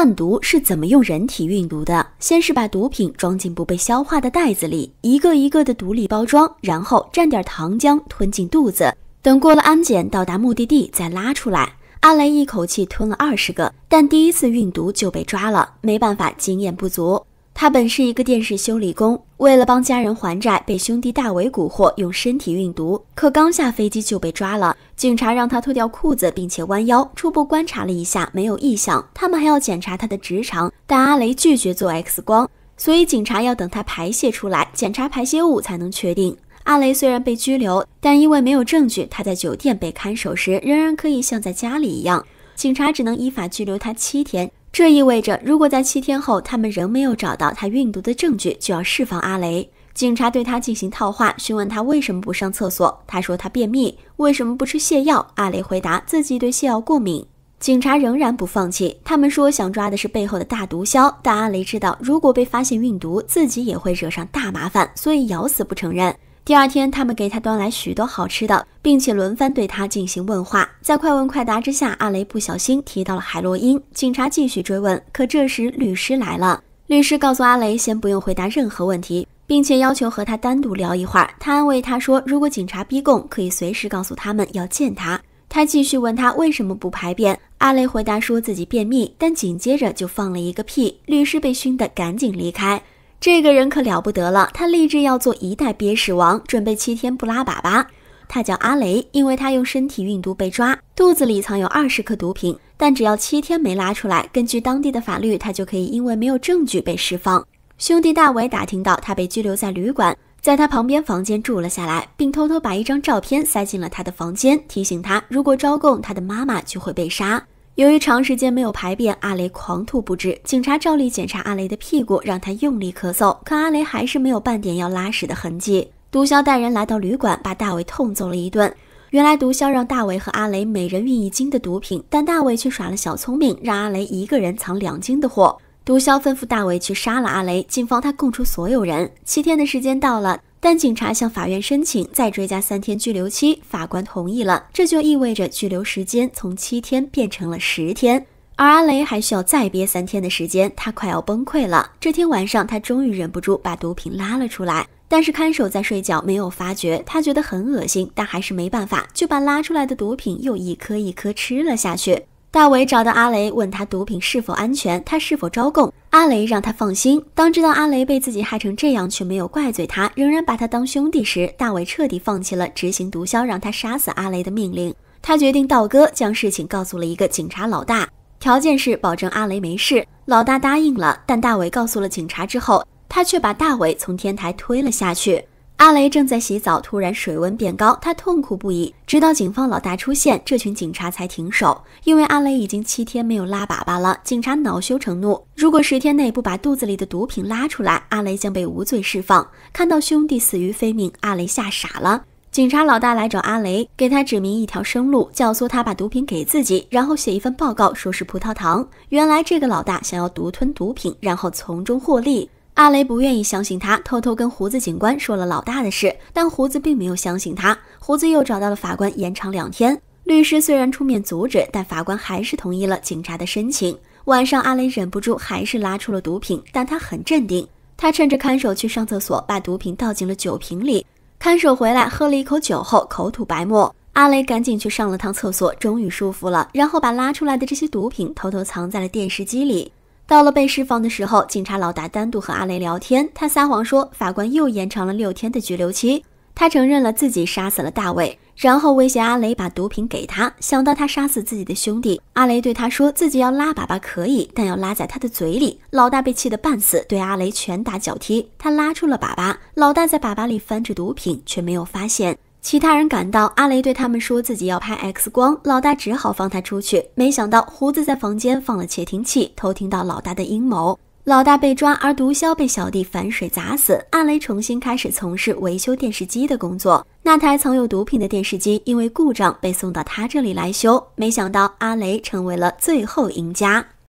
贩毒是怎么用人体运毒的？先是把毒品装进不被消化的袋子里，一个一个的独立包装，然后蘸点糖浆吞进肚子。等过了安检，到达目的地再拉出来。阿雷一口气吞了二十个，但第一次运毒就被抓了，没办法，经验不足。他本是一个电视修理工，为了帮家人还债，被兄弟大伟蛊惑用身体运毒，可刚下飞机就被抓了。警察让他脱掉裤子，并且弯腰，初步观察了一下，没有异响。他们还要检查他的直肠，但阿雷拒绝做 X 光，所以警察要等他排泄出来，检查排泄物才能确定。阿雷虽然被拘留，但因为没有证据，他在酒店被看守时，仍然可以像在家里一样。警察只能依法拘留他七天，这意味着如果在七天后他们仍没有找到他运毒的证据，就要释放阿雷。警察对他进行套话，询问他为什么不上厕所。他说他便秘，为什么不吃泻药？阿雷回答自己对泻药过敏。警察仍然不放弃，他们说想抓的是背后的大毒枭。但阿雷知道，如果被发现运毒，自己也会惹上大麻烦，所以咬死不承认。第二天，他们给他端来许多好吃的，并且轮番对他进行问话。在快问快答之下，阿雷不小心提到了海洛因。警察继续追问，可这时律师来了。律师告诉阿雷，先不用回答任何问题。并且要求和他单独聊一会儿。他安慰他说，如果警察逼供，可以随时告诉他们要见他。他继续问他为什么不排便。阿雷回答说自己便秘，但紧接着就放了一个屁。律师被熏得赶紧离开。这个人可了不得了，他立志要做一代憋屎王，准备七天不拉粑粑。他叫阿雷，因为他用身体运毒被抓，肚子里藏有二十克毒品，但只要七天没拉出来，根据当地的法律，他就可以因为没有证据被释放。兄弟大伟打听到他被拘留在旅馆，在他旁边房间住了下来，并偷偷把一张照片塞进了他的房间，提醒他如果招供，他的妈妈就会被杀。由于长时间没有排便，阿雷狂吐不止。警察照例检查阿雷的屁股，让他用力咳嗽，可阿雷还是没有半点要拉屎的痕迹。毒枭带人来到旅馆，把大伟痛揍了一顿。原来毒枭让大伟和阿雷每人运一斤的毒品，但大伟却耍了小聪明，让阿雷一个人藏两斤的货。毒枭吩咐大伟去杀了阿雷，警方他供出所有人。七天的时间到了，但警察向法院申请再追加三天拘留期，法官同意了，这就意味着拘留时间从七天变成了十天，而阿雷还需要再憋三天的时间，他快要崩溃了。这天晚上，他终于忍不住把毒品拉了出来，但是看守在睡觉，没有发觉。他觉得很恶心，但还是没办法，就把拉出来的毒品又一颗一颗吃了下去。大伟找到阿雷，问他毒品是否安全，他是否招供。阿雷让他放心。当知道阿雷被自己害成这样，却没有怪罪他，仍然把他当兄弟时，大伟彻底放弃了执行毒枭让他杀死阿雷的命令。他决定道哥将事情告诉了一个警察老大，条件是保证阿雷没事。老大答应了，但大伟告诉了警察之后，他却把大伟从天台推了下去。阿雷正在洗澡，突然水温变高，他痛苦不已。直到警方老大出现，这群警察才停手。因为阿雷已经七天没有拉粑粑了，警察恼羞成怒。如果十天内不把肚子里的毒品拉出来，阿雷将被无罪释放。看到兄弟死于非命，阿雷吓傻了。警察老大来找阿雷，给他指明一条生路，教唆他把毒品给自己，然后写一份报告，说是葡萄糖。原来这个老大想要独吞毒品，然后从中获利。阿雷不愿意相信他，偷偷跟胡子警官说了老大的事，但胡子并没有相信他。胡子又找到了法官，延长两天。律师虽然出面阻止，但法官还是同意了警察的申请。晚上，阿雷忍不住，还是拉出了毒品，但他很镇定。他趁着看守去上厕所，把毒品倒进了酒瓶里。看守回来，喝了一口酒后，口吐白沫。阿雷赶紧去上了趟厕所，终于舒服了，然后把拉出来的这些毒品偷偷藏在了电视机里。到了被释放的时候，警察老大单独和阿雷聊天。他撒谎说法官又延长了六天的拘留期。他承认了自己杀死了大卫，然后威胁阿雷把毒品给他。想到他杀死自己的兄弟，阿雷对他说自己要拉粑粑可以，但要拉在他的嘴里。老大被气得半死，对阿雷拳打脚踢。他拉出了粑粑，老大在粑粑里翻着毒品，却没有发现。其他人赶到，阿雷对他们说自己要拍 X 光，老大只好放他出去。没想到胡子在房间放了窃听器，偷听到老大的阴谋。老大被抓，而毒枭被小弟反水砸死。阿雷重新开始从事维修电视机的工作，那台藏有毒品的电视机因为故障被送到他这里来修。没想到阿雷成为了最后赢家。